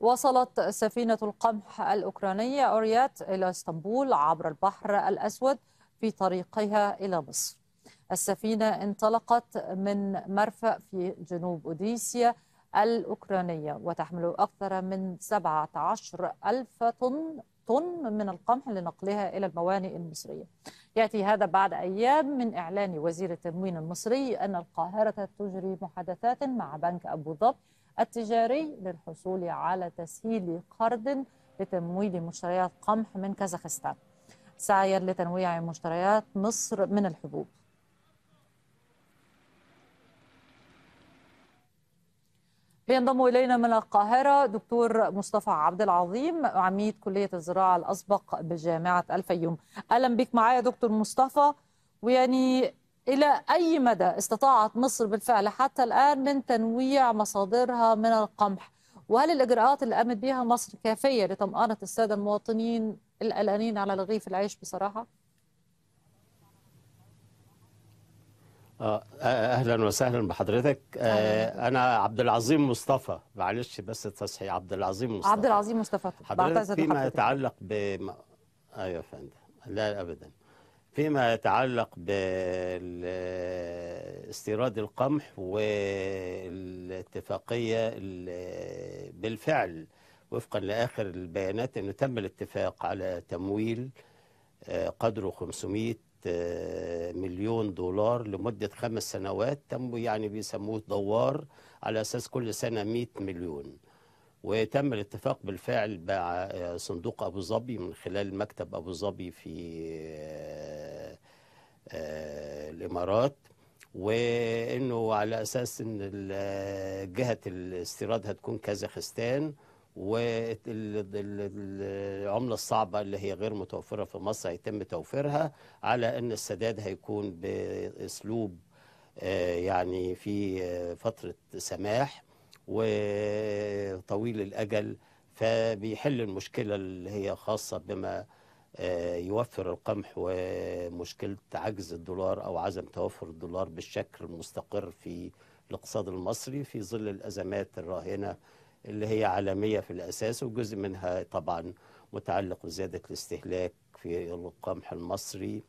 وصلت سفينة القمح الأوكرانية أوريات إلى اسطنبول عبر البحر الأسود في طريقها إلى مصر السفينة انطلقت من مرفأ في جنوب أوديسيا الأوكرانية وتحمل أكثر من 17 ألف طن طن من القمح لنقلها إلى الموانئ المصرية يأتي هذا بعد أيام من إعلان وزير التموين المصري أن القاهرة تجري محادثات مع بنك أبو ظبي التجاري للحصول على تسهيل قرض لتمويل مشتريات قمح من كازاخستان سعيا لتنويع مشتريات مصر من الحبوب بينضم الينا من القاهره دكتور مصطفى عبد العظيم عميد كليه الزراعه الاسبق بجامعه الفيوم اهلا بك معايا دكتور مصطفى ويعني إلى أي مدى استطاعت مصر بالفعل حتى الآن من تنويع مصادرها من القمح وهل الإجراءات اللي قامت بها مصر كافية لطمأنة السادة المواطنين القلقانين على رغيف العيش بصراحة؟ آه، اهلا وسهلا بحضرتك آه، أهلاً. انا عبد العظيم مصطفى معلش بس التصحيح عبد العظيم مصطفى عبد العظيم مصطفى حضرتك فيما يتعلق ب ايوه يا فندم لا ابدا فيما يتعلق باستيراد القمح والاتفاقية بالفعل وفقا لآخر البيانات أنه تم الاتفاق على تمويل آه، قدره 500 آه، مليون دولار لمدة خمس سنوات تم يعني بيسموه دوار على أساس كل سنة 100 مليون وتم الاتفاق بالفعل مع آه، صندوق ابو ظبي من خلال مكتب ابو ظبي في آه، آه، الامارات وانه على اساس ان جهه الاستيراد هتكون كازاخستان والعمله الصعبه اللي هي غير متوفره في مصر هيتم توفيرها على ان السداد هيكون باسلوب يعني في فتره سماح وطويل الأجل فبيحل المشكلة اللي هي خاصة بما آه، يوفر القمح ومشكلة عجز الدولار أو عدم توفر الدولار بالشكل المستقر في الاقتصاد المصري في ظل الأزمات الراهنة اللي هي عالمية في الأساس وجزء منها طبعا متعلق بزيادة الاستهلاك في القمح المصري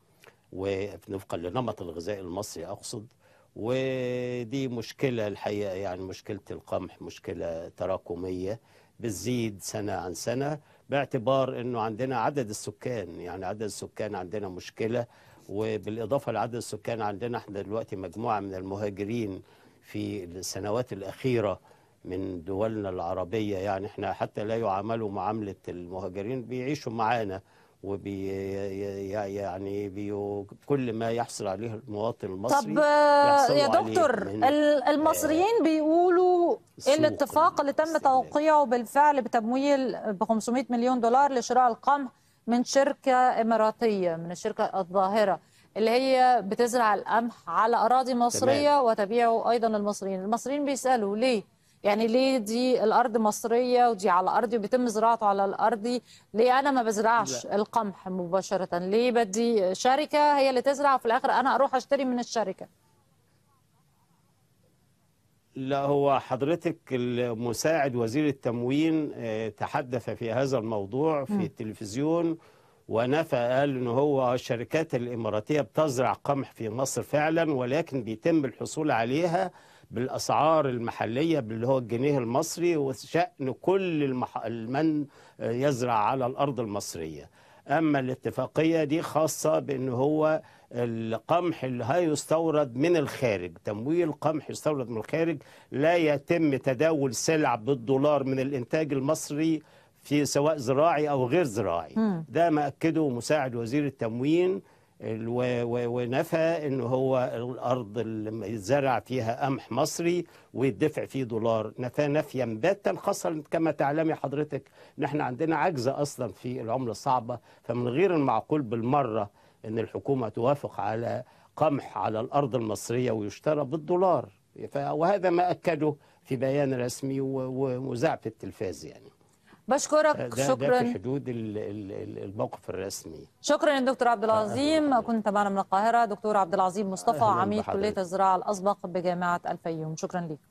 ونفقا لنمط الغذاء المصري أقصد ودي مشكلة الحقيقة يعني مشكلة القمح مشكلة تراكمية بتزيد سنة عن سنة باعتبار أنه عندنا عدد السكان يعني عدد السكان عندنا مشكلة وبالإضافة لعدد السكان عندنا احنا دلوقتي مجموعة من المهاجرين في السنوات الأخيرة من دولنا العربية يعني احنا حتى لا يعاملوا معاملة المهاجرين بيعيشوا معانا وبي يعني بي كل ما يحصل عليه المواطن المصري طب يا دكتور المصريين آه، بيقولوا الاتفاق اللي تم توقيعه بالفعل بتمويل ب 500 مليون دولار لشراء القمح من شركه اماراتيه من الشركه الظاهره اللي هي بتزرع القمح على اراضي مصريه تمام. وتبيعه ايضا للمصريين المصريين بيسالوا ليه يعني ليه دي الارض مصريه ودي على ارضي وبيتم زراعته على الارض ليه انا ما بزرعش لا. القمح مباشره ليه بدي شركه هي اللي تزرع وفي الاخر انا اروح اشتري من الشركه لا هو حضرتك المساعد وزير التموين آه، تحدث في هذا الموضوع في التلفزيون ونفى قال ان هو الشركات الاماراتيه بتزرع قمح في مصر فعلا ولكن بيتم الحصول عليها بالاسعار المحليه باللي هو الجنيه المصري وشان كل المح... من يزرع على الارض المصريه اما الاتفاقيه دي خاصه بان هو القمح اللي هيستورد من الخارج تمويل قمح يستورد من الخارج لا يتم تداول سلع بالدولار من الانتاج المصري في سواء زراعي او غير زراعي م. ده ما اكده مساعد وزير التموين ونفى ان هو الارض اللي زرع فيها قمح مصري ويدفع فيه دولار نفاه نفيا باتا خاصه كما تعلمي حضرتك ان احنا عندنا عجز اصلا في العمله الصعبه فمن غير المعقول بالمره ان الحكومه توافق على قمح على الارض المصريه ويشترى بالدولار وهذا ما اكده في بيان رسمي ومذاع في التلفاز يعني بشكرك ده شكرا ده في حدود الموقف الرسمي شكرا دكتور عبد العظيم كنت معنا من القاهره دكتور عبد العظيم مصطفى عميد كليه الزراعه الاسبق بجامعه الفيوم شكرا لك